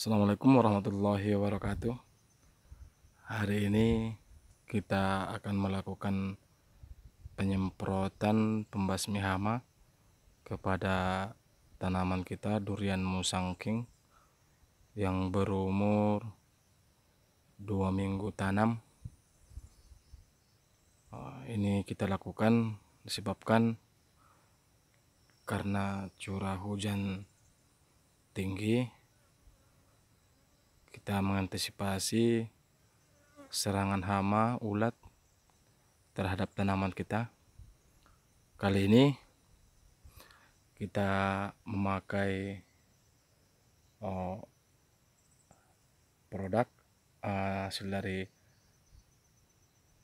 Assalamualaikum warahmatullahi wabarakatuh Hari ini kita akan melakukan penyemprotan pembasmi hama kepada tanaman kita durian musang king yang berumur dua minggu tanam eh, ini kita lakukan disebabkan karena curah hujan tinggi kita mengantisipasi serangan hama ulat terhadap tanaman kita kali ini kita memakai oh, produk uh, hasil dari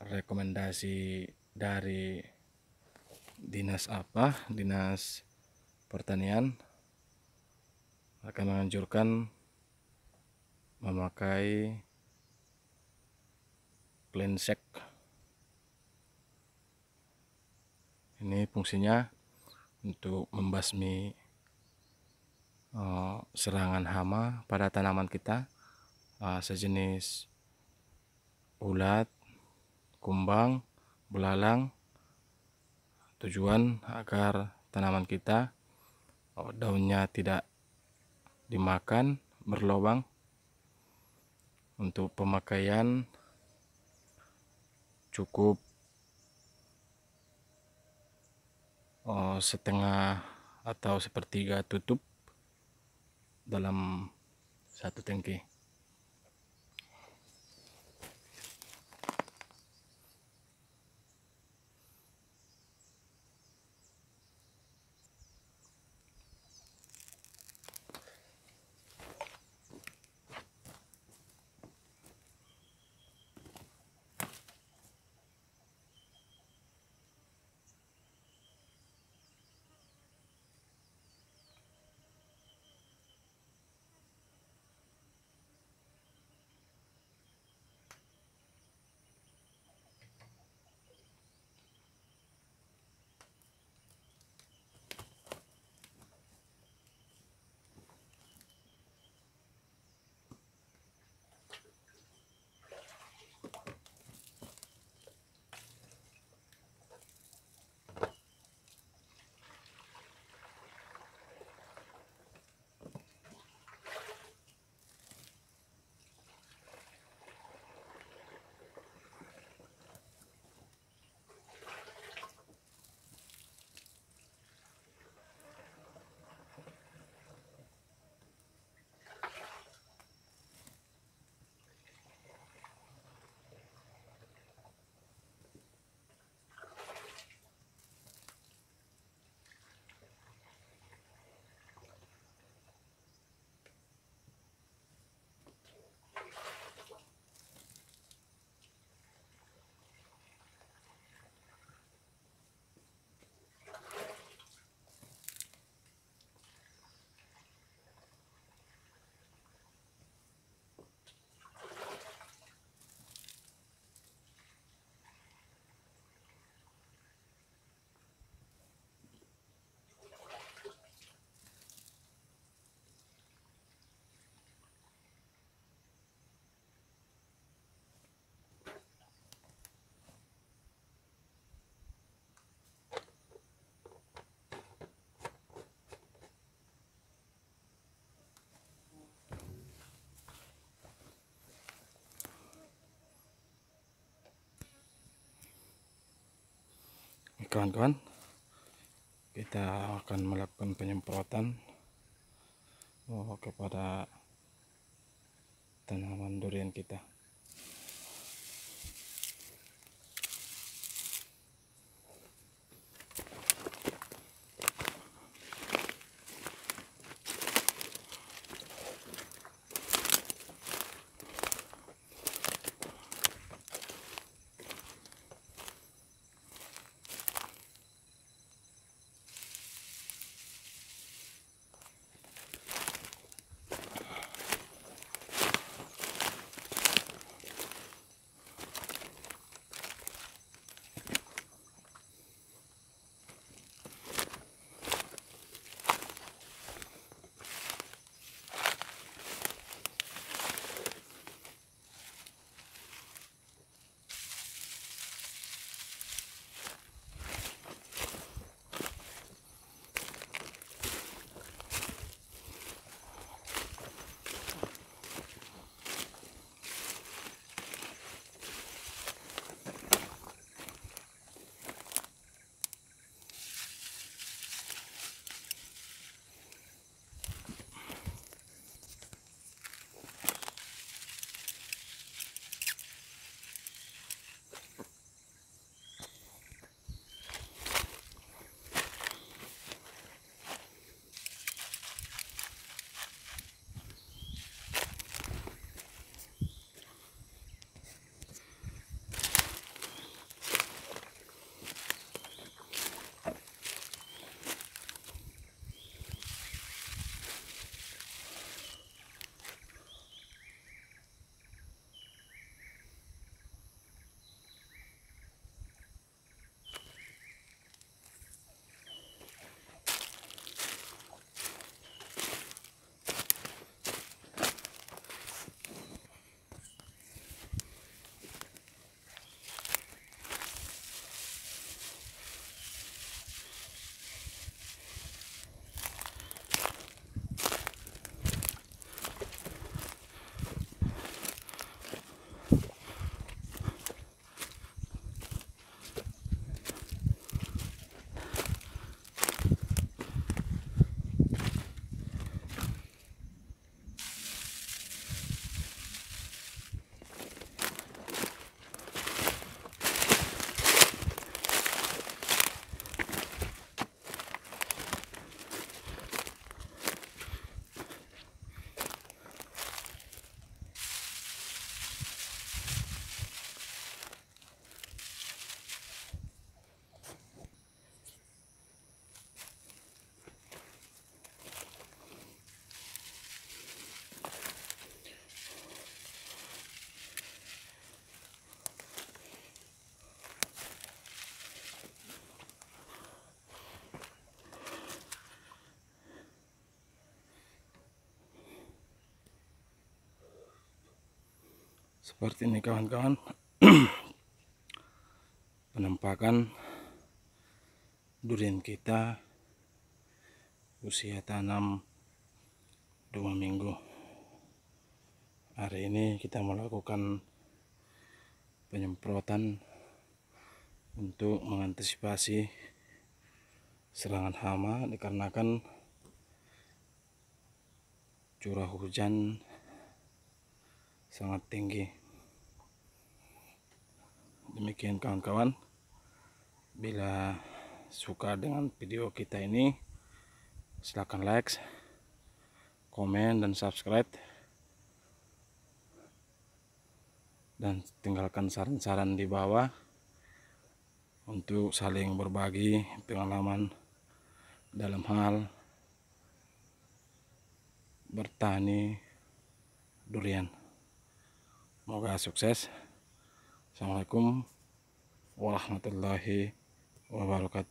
rekomendasi dari dinas apa dinas pertanian akan menganjurkan memakai cleansec ini fungsinya untuk membasmi eh, serangan hama pada tanaman kita eh, sejenis ulat kumbang belalang tujuan agar tanaman kita eh, daunnya tidak dimakan berlobang untuk pemakaian cukup oh, setengah atau sepertiga tutup dalam satu tangki kawan-kawan kita akan melakukan penyemprotan oh, kepada tanaman durian kita seperti ini kawan-kawan penampakan durian kita usia tanam dua minggu hari ini kita melakukan penyemprotan untuk mengantisipasi serangan hama dikarenakan curah hujan sangat tinggi demikian kawan-kawan bila suka dengan video kita ini silahkan like komen dan subscribe dan tinggalkan saran-saran di bawah untuk saling berbagi pengalaman dalam hal bertani durian Semoga sukses. Assalamualaikum warahmatullahi wabarakatuh.